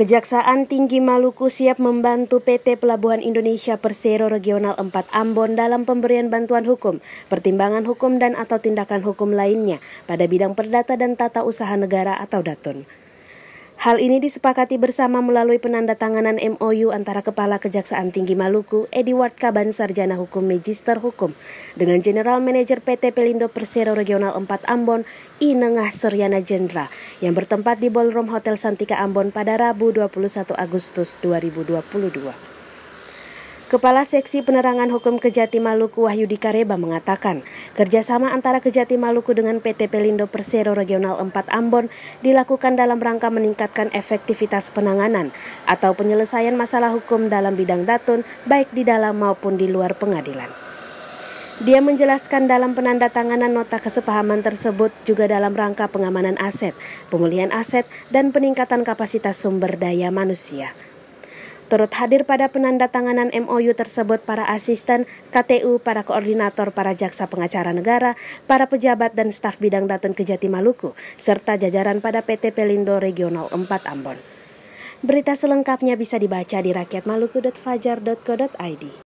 Kejaksaan Tinggi Maluku siap membantu PT Pelabuhan Indonesia Persero Regional 4 Ambon dalam pemberian bantuan hukum, pertimbangan hukum dan atau tindakan hukum lainnya pada bidang perdata dan tata usaha negara atau Datun. Hal ini disepakati bersama melalui penandatanganan MOU antara Kepala Kejaksaan Tinggi Maluku, Edward Kaban Sarjana Hukum Magister Hukum, dengan General Manager PT Pelindo Persero Regional 4 Ambon, Inengah Suryana Jendra, yang bertempat di Ballroom Hotel Santika Ambon pada Rabu 21 Agustus 2022. Kepala Seksi Penerangan Hukum Kejati Maluku Wahyudi Kareba mengatakan, kerjasama antara Kejati Maluku dengan PT Pelindo Persero Regional 4 Ambon dilakukan dalam rangka meningkatkan efektivitas penanganan atau penyelesaian masalah hukum dalam bidang datun baik di dalam maupun di luar pengadilan. Dia menjelaskan dalam penandatanganan nota kesepahaman tersebut juga dalam rangka pengamanan aset, pemulihan aset, dan peningkatan kapasitas sumber daya manusia. Turut hadir pada penandatanganan MOU tersebut para asisten KTU, para koordinator, para jaksa pengacara negara, para pejabat dan staf bidang Datun Kejati Maluku, serta jajaran pada PT Pelindo Regional 4 Ambon. Berita selengkapnya bisa dibaca di rakyatmaluku.fajar.co.id.